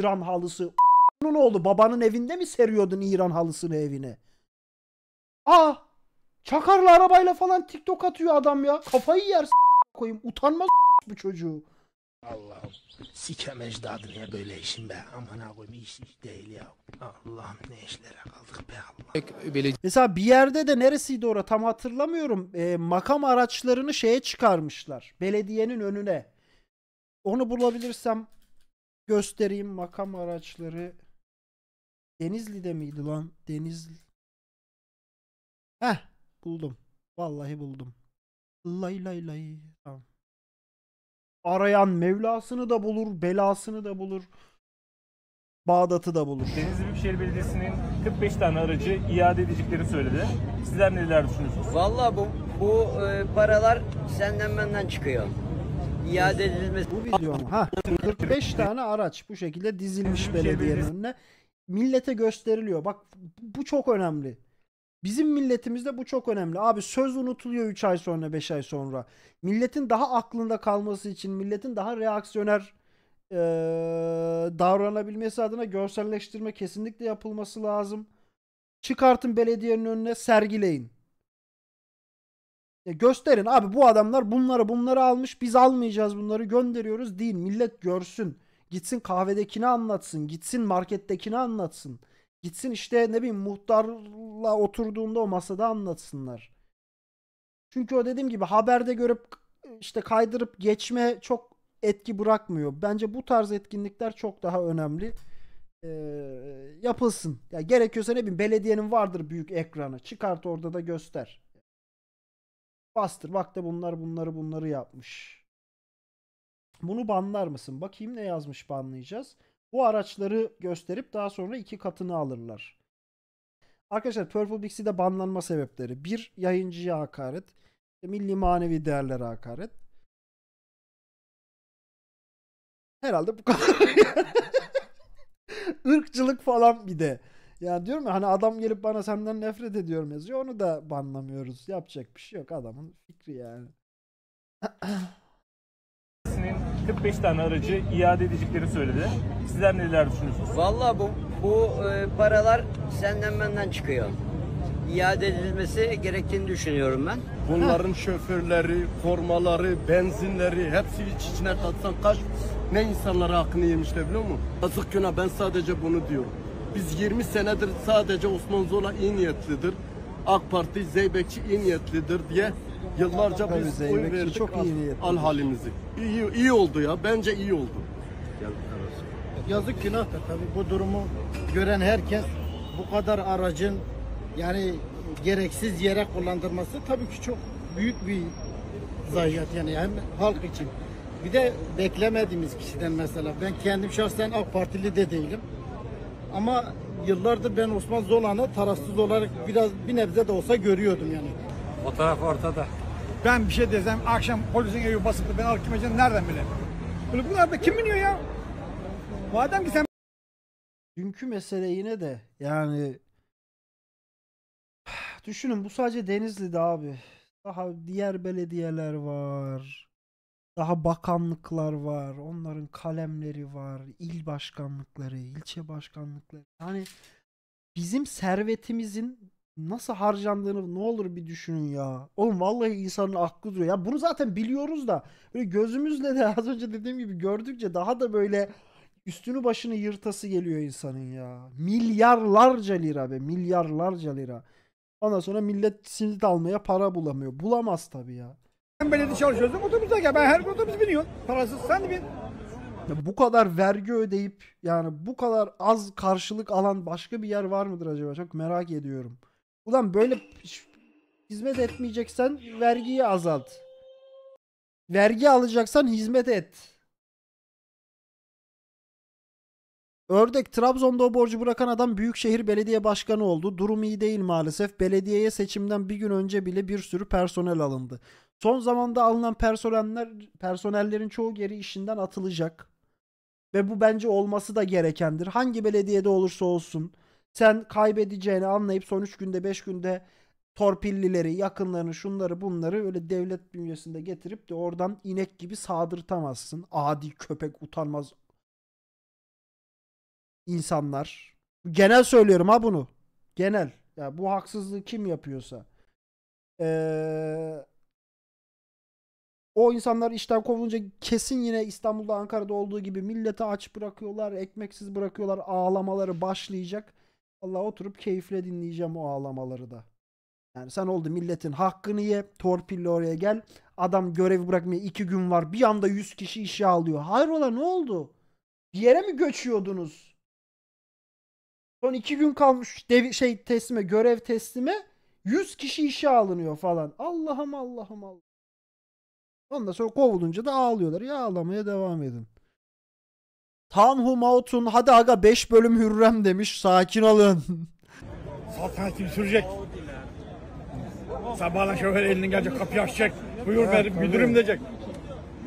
İran halısı. ne oldu? babanın evinde mi seriyordun İran halısını evine? Ah, çakarlı arabayla falan TikTok atıyor adam ya. Kafayı yer koyayım. Utanmaz bu çocuğu. Allah'ım. Sikem ecdadın ya böyle işin be. Aman koyayım iş iş değil ya. Allah'ım ne işlere kaldık be Allah. Mesela bir yerde de neresiydi orada tam hatırlamıyorum. E, makam araçlarını şeye çıkarmışlar. Belediyenin önüne. Onu bulabilirsem göstereyim makam araçları. Denizli'de miydi lan? Denizli. Heh buldum. Vallahi buldum. Lay lay lay. Tamam. Arayan Mevlasını da bulur, belasını da bulur. Bağdat'ı da bulur. Denizli Büyükşehir Belediyesi'nin 45 tane aracı iade edeceklerini söyledi. Sizler neler düşünüyorsunuz? Vallahi bu, bu e, paralar senden benden çıkıyor iade edilmesi. Bu videonun ha 45 tane araç bu şekilde dizilmiş belediyenin önüne. Millete gösteriliyor. Bak bu çok önemli. Bizim milletimizde bu çok önemli. Abi söz unutuluyor 3 ay sonra 5 ay sonra. Milletin daha aklında kalması için milletin daha reaksiyoner e, davranabilmesi adına görselleştirme kesinlikle yapılması lazım. Çıkartın belediyenin önüne sergileyin. Ya gösterin abi bu adamlar bunları bunları almış biz almayacağız bunları gönderiyoruz değil millet görsün. Gitsin kahvedekini anlatsın, gitsin markettekini anlatsın. Gitsin işte ne bileyim muhtarla oturduğunda o masada anlatsınlar. Çünkü o dediğim gibi haberde görüp işte kaydırıp geçme çok etki bırakmıyor. Bence bu tarz etkinlikler çok daha önemli. Ee, yapılsın. Ya gerekiyorsa ne bileyim belediyenin vardır büyük ekranı. Çıkart orada da göster. Bastır bak da bunlar bunları bunları yapmış. Bunu banlar mısın? Bakayım ne yazmış banlayacağız. Bu araçları gösterip daha sonra iki katını alırlar. Arkadaşlar Purple Bixi'de banlanma sebepleri. Bir yayıncıya hakaret. Milli manevi değerlere hakaret. Herhalde bu kadar. Irkçılık falan bir de. Ya diyorum ya hani adam gelip bana senden nefret ediyorum yazıyor. Onu da banlamıyoruz. Yapacak bir şey yok adamın fikri yani. gidip 5 tane aracı iade edecekleri söyledi. Sizler neler düşünüyorsunuz? Valla bu, bu e, paralar senden benden çıkıyor. İade edilmesi gerektiğini düşünüyorum ben. Bunların şoförleri, formaları, benzinleri hepsi iç içine katsan kaç ne insanlara hakkını yemişler biliyor musun? Azık günah ben sadece bunu diyorum. Biz 20 senedir sadece Osman Zola iyi niyetlidir. AK Parti Zeybekçi iyi niyetlidir diye yıllarca Tabii biz oy verdik çok al, iyi al halimizi. İyi, iyi oldu ya. Bence iyi oldu. Yazık günah da tabii bu durumu gören herkes bu kadar aracın yani gereksiz yere kullandırması tabii ki çok büyük bir zayiat yani hem halk için. Bir de beklemediğimiz kişiden mesela ben kendim şahsen AK Partili de değilim. Ama yıllardır ben Osman Zolan'ı tarafsız olarak biraz bir nebze de olsa görüyordum yani. Fotoğraf ortada. Ben bir şey desem akşam polisin evi basıklı ben alıp gideceğim nereden bile? Böyle bunlar da kim biniyor ya? Madem ki sen... Dünkü mesele yine de yani... Düşünün bu sadece Denizli'de abi. Daha diğer belediyeler var. Daha bakanlıklar var, onların kalemleri var, il başkanlıkları, ilçe başkanlıkları. Yani bizim servetimizin nasıl harcandığını ne olur bir düşünün ya. Oğlum vallahi insanın aklı duruyor. Ya bunu zaten biliyoruz da böyle gözümüzle de az önce dediğim gibi gördükçe daha da böyle üstünü başını yırtası geliyor insanın ya. Milyarlarca lira be milyarlarca lira. Ondan sonra millet simit almaya para bulamıyor. Bulamaz tabii ya. Ben belediye çalışıyorsun gel. ben her gün otobüs biniyorum. Parasız sen de bin. Ya bu kadar vergi ödeyip yani bu kadar az karşılık alan başka bir yer var mıdır acaba? Çok merak ediyorum. Ulan böyle hizmet etmeyeceksen vergiyi azalt. Vergi alacaksan hizmet et. Ördek Trabzon'da o borcu bırakan adam Büyükşehir Belediye Başkanı oldu. Durum iyi değil maalesef. Belediyeye seçimden bir gün önce bile bir sürü personel alındı. Son zamanda alınan personeller personellerin çoğu geri işinden atılacak. Ve bu bence olması da gerekendir. Hangi belediyede olursa olsun sen kaybedeceğini anlayıp son 3 günde 5 günde torpillileri, yakınlarını, şunları bunları öyle devlet bünyesinde getirip de oradan inek gibi sağdırtamazsın. Adi köpek utanmaz insanlar. Genel söylüyorum ha bunu. Genel. Ya yani bu haksızlığı kim yapıyorsa. Ee, o insanlar işten kovulunca kesin yine İstanbul'da Ankara'da olduğu gibi millete aç bırakıyorlar, ekmeksiz bırakıyorlar. Ağlamaları başlayacak. Allah oturup keyifle dinleyeceğim o ağlamaları da. Yani sen oldu milletin hakkını ye, torpille oraya gel. Adam görevi bırakmaya iki gün var. Bir anda yüz kişi işe alıyor. Hayrola ne oldu? Bir yere mi göçüyordunuz? Son iki gün kalmış dev, şey teslime, görev teslime yüz kişi işe alınıyor falan. Allah'ım Allah'ım Allah'ım. Ondan sonra kovulunca da ağlıyorlar. Ya ağlamaya devam edin. Tanhu Maut'un hadi aga 5 bölüm hürrem demiş. Sakin olun. kim sürecek. Sabahla şoför elini gelecek kapıyı açacak. Buyur evet, benim müdürüm diyecek.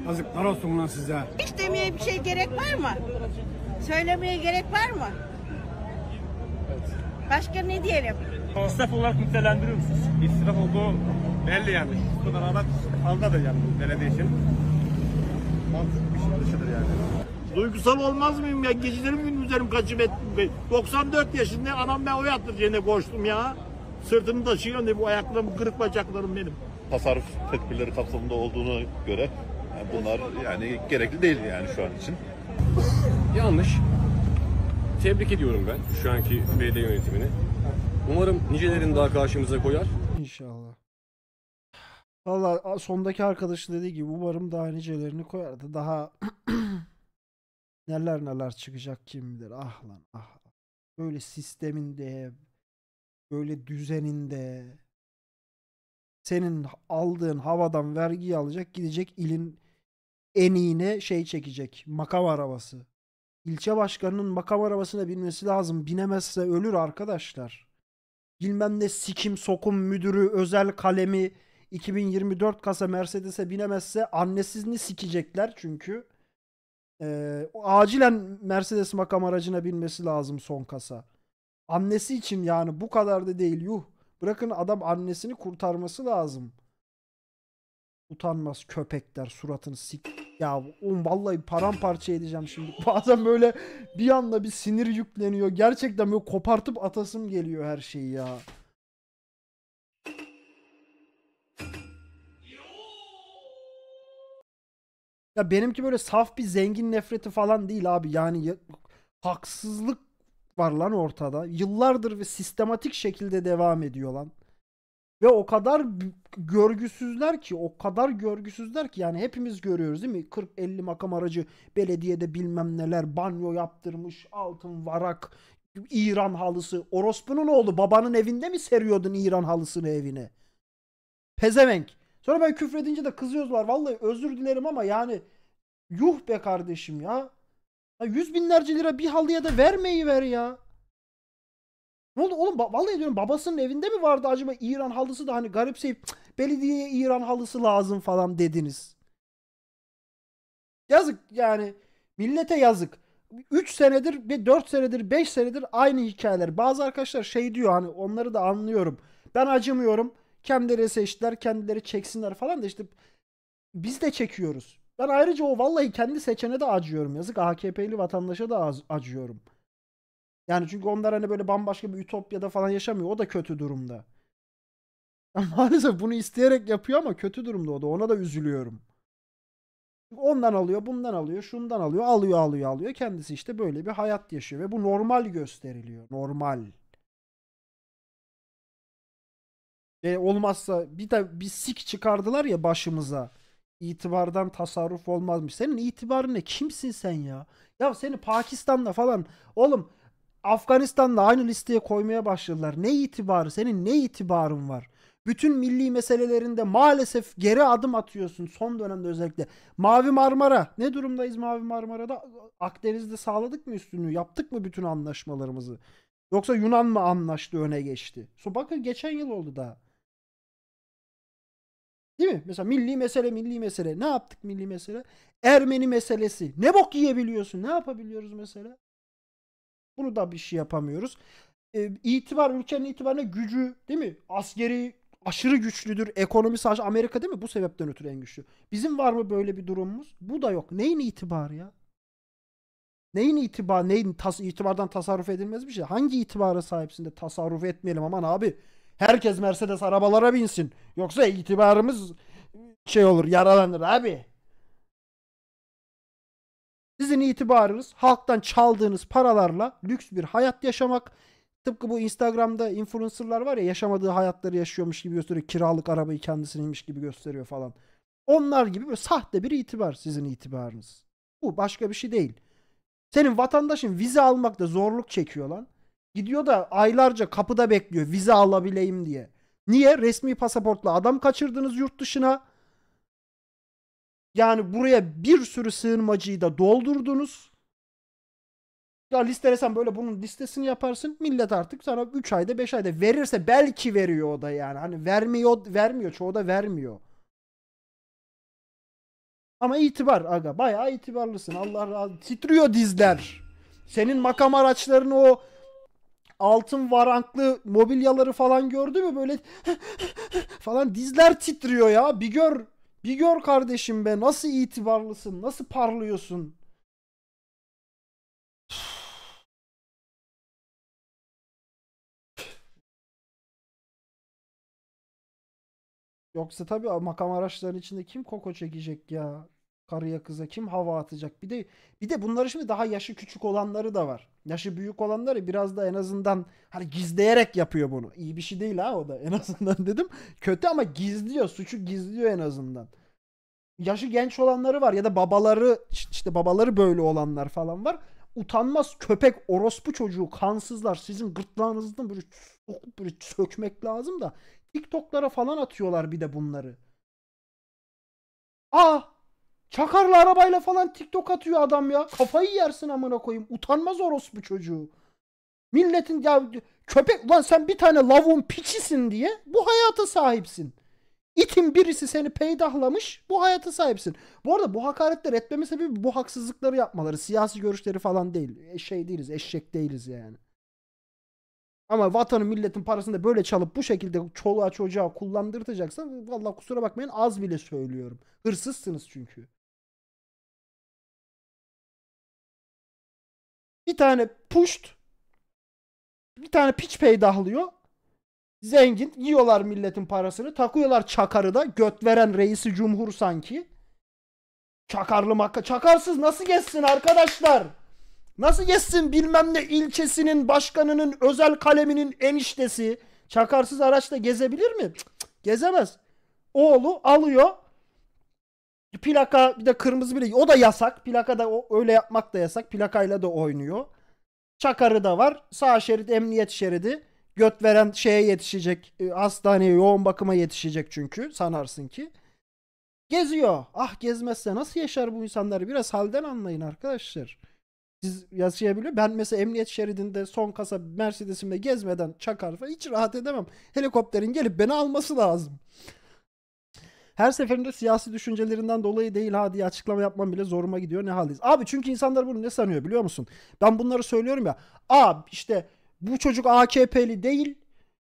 Yazıklar olsun lan size. Hiç demeye bir şey gerek var mı? Söylemeye gerek var mı? Başka ne diyelim? İsraf olarak nitelendiriyor musunuz? İsraf olduğu Belli yani. Bu beraber fazladır yani belediye için. Mantıklı bir şey dışıdır yani. Duygusal olmaz mıyım ya? Gecelerim gündüzlerim kaçıp ettim. 94 yaşında anam ben o yattıracağına koştum ya. Sırtımı taşıyorum diye bu ayaklarım kırık bacaklarım benim. Tasarruf tedbirleri kapsamında olduğunu göre yani bunlar yani gerekli değil yani şu an için. Yanlış. Tebrik ediyorum ben şu anki belediye yönetimini. Umarım nicelerini daha karşımıza koyar. İnşallah. Valla sondaki arkadaşı dediği gibi umarım daha nicelerini koyardı. Daha neler neler çıkacak kim bilir. Ah lan ah. Böyle sisteminde, böyle düzeninde senin aldığın havadan vergi alacak gidecek ilin en iyine şey çekecek. Makam arabası. İlçe başkanının makam arabasına binmesi lazım. Binemezse ölür arkadaşlar. Bilmem ne sikim sokum müdürü özel kalemi 2024 kasa Mercedes'e binemezse annesini sikecekler çünkü. Ee, acilen Mercedes makam aracına binmesi lazım son kasa. Annesi için yani bu kadar da değil yuh. Bırakın adam annesini kurtarması lazım. Utanmaz köpekler suratını sik. Ya um vallahi paramparça edeceğim şimdi. Bazen böyle bir anda bir sinir yükleniyor. Gerçekten böyle kopartıp atasım geliyor her şeyi ya. Ya benimki böyle saf bir zengin nefreti falan değil abi. Yani ya, haksızlık var lan ortada. Yıllardır ve sistematik şekilde devam ediyor lan. Ve o kadar görgüsüzler ki, o kadar görgüsüzler ki yani hepimiz görüyoruz değil mi? 40-50 makam aracı belediyede bilmem neler banyo yaptırmış, altın varak, İran halısı. Orospunun oğlu babanın evinde mi seriyordun İran halısını evine? Pezevenk. Sonra ben küfredince de kızıyorlar. Vallahi özür dilerim ama yani yuh be kardeşim ya. ya yüz binlerce lira bir halıya da vermeyi ver ya. Ne oldu oğlum? Vallahi diyorum babasının evinde mi vardı acaba İran halısı da hani garipseyip belediyeye İran halısı lazım falan dediniz. Yazık yani millete yazık. 3 senedir ve 4 senedir 5 senedir aynı hikayeler. Bazı arkadaşlar şey diyor hani onları da anlıyorum. Ben acımıyorum. Kendileri seçtiler, kendileri çeksinler falan da işte biz de çekiyoruz. Ben ayrıca o vallahi kendi seçene de acıyorum. Yazık AKP'li vatandaşa da acıyorum. Yani çünkü onlar hani böyle bambaşka bir ütopyada falan yaşamıyor. O da kötü durumda. Maalesef bunu isteyerek yapıyor ama kötü durumda o da. Ona da üzülüyorum. Ondan alıyor, bundan alıyor, şundan alıyor, alıyor, alıyor, alıyor. Kendisi işte böyle bir hayat yaşıyor ve bu normal gösteriliyor. Normal. Ve olmazsa bir de bir sik çıkardılar ya başımıza. İtibardan tasarruf olmazmış. Senin itibarın ne? Kimsin sen ya? Ya seni Pakistan'da falan oğlum Afganistan'da aynı listeye koymaya başladılar. Ne itibarı? Senin ne itibarın var? Bütün milli meselelerinde maalesef geri adım atıyorsun son dönemde özellikle. Mavi Marmara. Ne durumdayız Mavi Marmara'da? Akdeniz'de sağladık mı üstünü? Yaptık mı bütün anlaşmalarımızı? Yoksa Yunan mı anlaştı öne geçti? So bakın geçen yıl oldu daha mi? Mesela milli mesele milli mesele. Ne yaptık milli mesele? Ermeni meselesi. Ne bok yiyebiliyorsun? Ne yapabiliyoruz mesela? Bunu da bir şey yapamıyoruz. E, itibar ülkenin itibarına gücü değil mi? Askeri aşırı güçlüdür. Ekonomi sadece Amerika değil mi? Bu sebepten ötürü en güçlü. Bizim var mı böyle bir durumumuz? Bu da yok. Neyin itibarı ya? Neyin itibar, neyin tas, itibardan tasarruf edilmez bir şey? Hangi itibara sahipsin de tasarruf etmeyelim aman abi. Herkes Mercedes arabalara binsin. Yoksa itibarımız şey olur yaralanır abi. Sizin itibarınız halktan çaldığınız paralarla lüks bir hayat yaşamak. Tıpkı bu Instagram'da influencerlar var ya yaşamadığı hayatları yaşıyormuş gibi gösteriyor. Kiralık arabayı kendisininmiş gibi gösteriyor falan. Onlar gibi böyle sahte bir itibar sizin itibarınız. Bu başka bir şey değil. Senin vatandaşın vize almakta zorluk çekiyor lan. Gidiyor da aylarca kapıda bekliyor vize alabileyim diye. Niye? Resmi pasaportla adam kaçırdınız yurt dışına. Yani buraya bir sürü sığınmacıyı da doldurdunuz. Ya listelesen böyle bunun listesini yaparsın. Millet artık sana 3 ayda 5 ayda verirse belki veriyor o da yani. Hani vermiyor vermiyor çoğu da vermiyor. Ama itibar aga bayağı itibarlısın. Allah razı. Titriyor dizler. Senin makam araçlarını o altın varanklı mobilyaları falan gördü mü böyle falan dizler titriyor ya. Bir gör, bir gör kardeşim be nasıl itibarlısın, nasıl parlıyorsun. Yoksa tabii makam araçlarının içinde kim koko çekecek ya? Karıya kıza kim hava atacak? Bir de bir de bunları şimdi daha yaşı küçük olanları da var. Yaşı büyük olanları biraz da en azından hani gizleyerek yapıyor bunu. İyi bir şey değil ha o da en azından dedim. Kötü ama gizliyor. Suçu gizliyor en azından. Yaşı genç olanları var ya da babaları işte babaları böyle olanlar falan var. Utanmaz köpek orospu çocuğu kansızlar sizin gırtlağınızdan böyle sokup böyle sökmek lazım da TikTok'lara falan atıyorlar bir de bunları. Aa ah! Çakarlı arabayla falan TikTok atıyor adam ya. Kafayı yersin amına koyayım. Utanmaz orospu çocuğu. Milletin ya köpek ulan sen bir tane lavun piçisin diye bu hayata sahipsin. İtin birisi seni peydahlamış bu hayata sahipsin. Bu arada bu hakaretler etmeme sebebi bu haksızlıkları yapmaları. Siyasi görüşleri falan değil. E, şey değiliz eşek değiliz yani. Ama vatanın milletin parasını da böyle çalıp bu şekilde çoluğa çocuğa kullandırtacaksan valla kusura bakmayın az bile söylüyorum. Hırsızsınız çünkü. Bir tane puşt bir tane piç peydahlıyor. Zengin yiyorlar milletin parasını. Takıyorlar çakarı da. Göt veren reisi cumhur sanki. Çakarlı makka. Çakarsız nasıl geçsin arkadaşlar? Nasıl geçsin bilmem ne ilçesinin başkanının özel kaleminin eniştesi. Çakarsız araçla gezebilir mi? Cık cık, gezemez. Oğlu alıyor Plaka bir de kırmızı bile o da yasak. Plaka da o, öyle yapmak da yasak. Plakayla da oynuyor. Çakarı da var. Sağ şerit emniyet şeridi. Göt veren şeye yetişecek. E, hastaneye yoğun bakıma yetişecek çünkü. Sanarsın ki. Geziyor. Ah gezmezse nasıl yaşar bu insanlar? Biraz halden anlayın arkadaşlar. Siz yaşayabiliyor. Ben mesela emniyet şeridinde son kasa Mercedes'imle gezmeden çakar falan hiç rahat edemem. Helikopterin gelip beni alması lazım. Her seferinde siyasi düşüncelerinden dolayı değil ha diye açıklama yapmam bile zoruma gidiyor. Ne haldeyiz? Abi çünkü insanlar bunu ne sanıyor biliyor musun? Ben bunları söylüyorum ya. Aa işte bu çocuk AKP'li değil.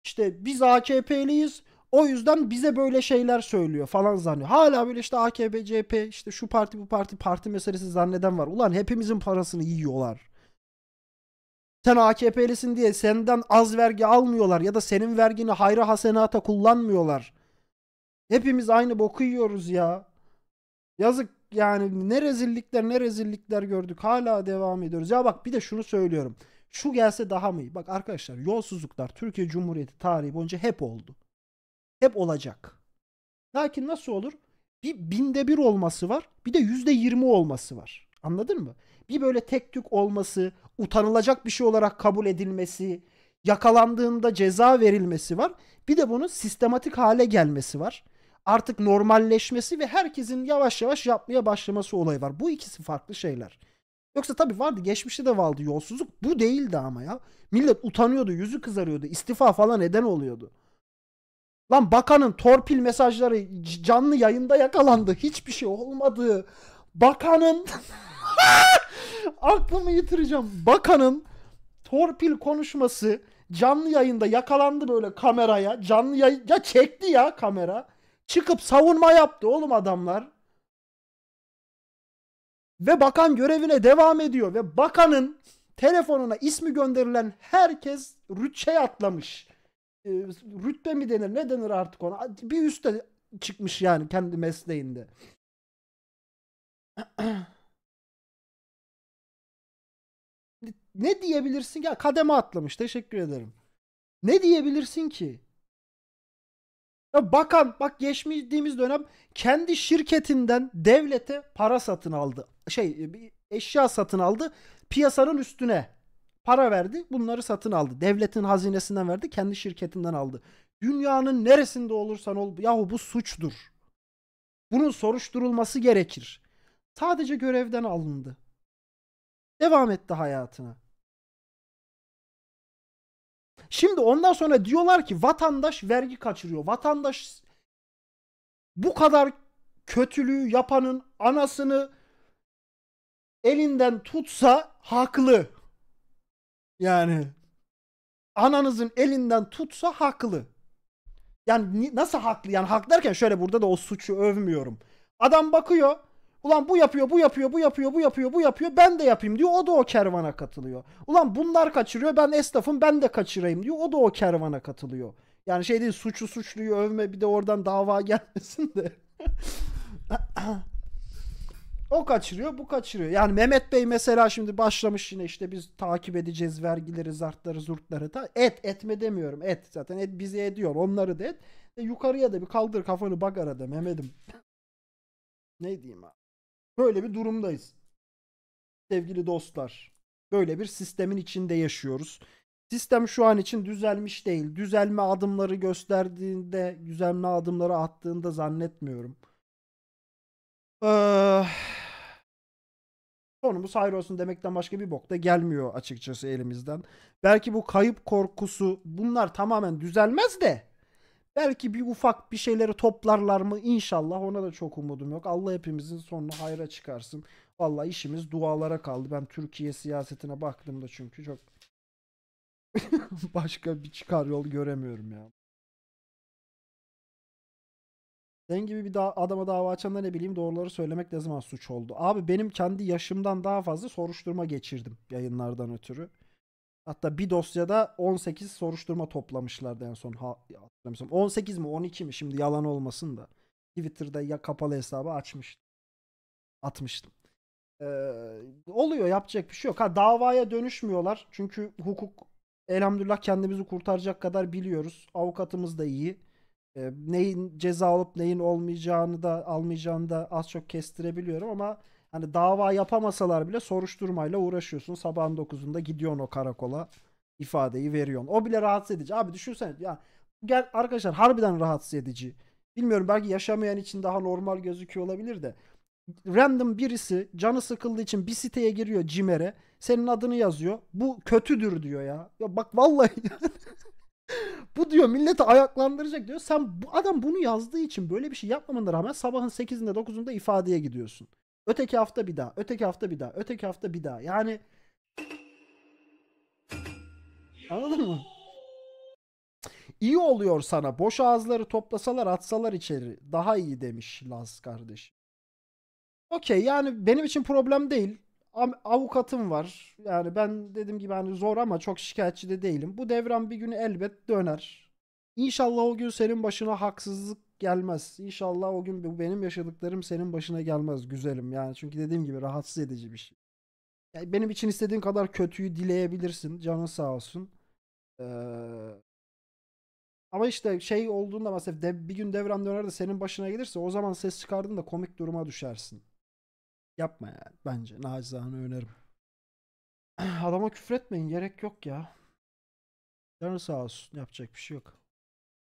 İşte biz AKP'liyiz. O yüzden bize böyle şeyler söylüyor falan zannediyor. Hala böyle işte AKP, CHP, işte şu parti bu parti parti meselesi zanneden var. Ulan hepimizin parasını yiyorlar. Sen AKP'lisin diye senden az vergi almıyorlar ya da senin vergini hayra hasenata kullanmıyorlar. Hepimiz aynı boku yiyoruz ya. Yazık yani ne rezillikler ne rezillikler gördük. Hala devam ediyoruz. Ya bak bir de şunu söylüyorum. Şu gelse daha mı iyi? Bak arkadaşlar yolsuzluklar Türkiye Cumhuriyeti tarihi boyunca hep oldu. Hep olacak. Lakin nasıl olur? Bir binde bir olması var. Bir de yüzde yirmi olması var. Anladın mı? Bir böyle tek tük olması, utanılacak bir şey olarak kabul edilmesi, yakalandığında ceza verilmesi var. Bir de bunun sistematik hale gelmesi var artık normalleşmesi ve herkesin yavaş yavaş yapmaya başlaması olayı var. Bu ikisi farklı şeyler. Yoksa tabii vardı geçmişte de vardı yolsuzluk. Bu değildi ama ya. Millet utanıyordu, yüzü kızarıyordu, istifa falan neden oluyordu. Lan bakanın torpil mesajları canlı yayında yakalandı. Hiçbir şey olmadı. Bakanın aklımı yitireceğim. Bakanın torpil konuşması canlı yayında yakalandı böyle kameraya. Canlı yayın ya çekti ya kamera. Çıkıp savunma yaptı oğlum adamlar. Ve bakan görevine devam ediyor ve bakanın telefonuna ismi gönderilen herkes rütçeye atlamış. Ee, rütbe mi denir ne denir artık ona. Bir üste çıkmış yani kendi mesleğinde. ne diyebilirsin? Ya kademe atlamış. Teşekkür ederim. Ne diyebilirsin ki? Ya bakan bak geçmediğimiz dönem kendi şirketinden devlete para satın aldı. Şey eşya satın aldı. Piyasanın üstüne para verdi. Bunları satın aldı. Devletin hazinesinden verdi. Kendi şirketinden aldı. Dünyanın neresinde olursan ol yahu bu suçtur. Bunun soruşturulması gerekir. Sadece görevden alındı. Devam etti hayatına. Şimdi ondan sonra diyorlar ki vatandaş vergi kaçırıyor. Vatandaş bu kadar kötülüğü yapanın anasını elinden tutsa haklı. Yani ananızın elinden tutsa haklı. Yani nasıl haklı? Yani hak derken şöyle burada da o suçu övmüyorum. Adam bakıyor Ulan bu yapıyor, bu yapıyor, bu yapıyor, bu yapıyor, bu yapıyor. Ben de yapayım diyor. O da o kervana katılıyor. Ulan bunlar kaçırıyor. Ben esnafım ben de kaçırayım diyor. O da o kervana katılıyor. Yani şey değil suçu suçluyu övme bir de oradan dava gelmesin de. o kaçırıyor bu kaçırıyor. Yani Mehmet Bey mesela şimdi başlamış yine işte biz takip edeceğiz vergileri zartları zurtları da et etme demiyorum et zaten et bizi ediyor onları da et. E, yukarıya da bir kaldır kafanı bak arada Mehmet'im. Ne diyeyim abi. Böyle bir durumdayız. Sevgili dostlar, böyle bir sistemin içinde yaşıyoruz. Sistem şu an için düzelmiş değil. Düzelme adımları gösterdiğinde, düzelme adımları attığında zannetmiyorum. Ee, sonumuz hayır olsun demekten başka bir bok da gelmiyor açıkçası elimizden. Belki bu kayıp korkusu bunlar tamamen düzelmez de Belki bir ufak bir şeyleri toplarlar mı? İnşallah ona da çok umudum yok. Allah hepimizin sonunu hayra çıkarsın. Valla işimiz dualara kaldı. Ben Türkiye siyasetine baktığımda çünkü çok başka bir çıkar yol göremiyorum ya. Senin gibi bir da adama dava da ne bileyim doğruları söylemek ne zaman suç oldu? Abi benim kendi yaşımdan daha fazla soruşturma geçirdim yayınlardan ötürü. Hatta bir dosyada 18 soruşturma toplamışlardı en son. Ha, 18 mi 12 mi şimdi yalan olmasın da. Twitter'da ya kapalı hesabı açmıştım. Atmıştım. Ee, oluyor yapacak bir şey yok. Ha davaya dönüşmüyorlar. Çünkü hukuk elhamdülillah kendimizi kurtaracak kadar biliyoruz. Avukatımız da iyi. Ee, neyin ceza alıp neyin olmayacağını da almayacağını da az çok kestirebiliyorum ama Hani dava yapamasalar bile soruşturmayla uğraşıyorsun. Sabahın 9'unda gidiyorsun o karakola ifadeyi veriyorsun. O bile rahatsız edici. Abi düşünsene ya gel arkadaşlar harbiden rahatsız edici. Bilmiyorum belki yaşamayan için daha normal gözüküyor olabilir de. Random birisi canı sıkıldığı için bir siteye giriyor Cimer'e. Senin adını yazıyor. Bu kötüdür diyor ya. Ya bak vallahi bu diyor milleti ayaklandıracak diyor. Sen bu adam bunu yazdığı için böyle bir şey yapmamana rağmen sabahın 8'inde 9'unda ifadeye gidiyorsun. Öteki hafta bir daha, öteki hafta bir daha, öteki hafta bir daha. Yani Anladın mı? İyi oluyor sana. Boş ağızları toplasalar atsalar içeri. Daha iyi demiş Laz kardeş. Okey yani benim için problem değil. Avukatım var. Yani ben dediğim gibi hani zor ama çok şikayetçi de değilim. Bu devran bir gün elbet döner. İnşallah o gün senin başına haksızlık gelmez. İnşallah o gün bu benim yaşadıklarım senin başına gelmez güzelim. Yani çünkü dediğim gibi rahatsız edici bir şey. Yani benim için istediğin kadar kötüyü dileyebilirsin. Canın sağ olsun. Ee, ama işte şey olduğunda mesela de, bir gün devran döner de senin başına gelirse o zaman ses çıkardın da komik duruma düşersin. Yapma yani bence. Nacizane önerim. Adama küfretmeyin. Gerek yok ya. Canı sağ olsun. Yapacak bir şey yok.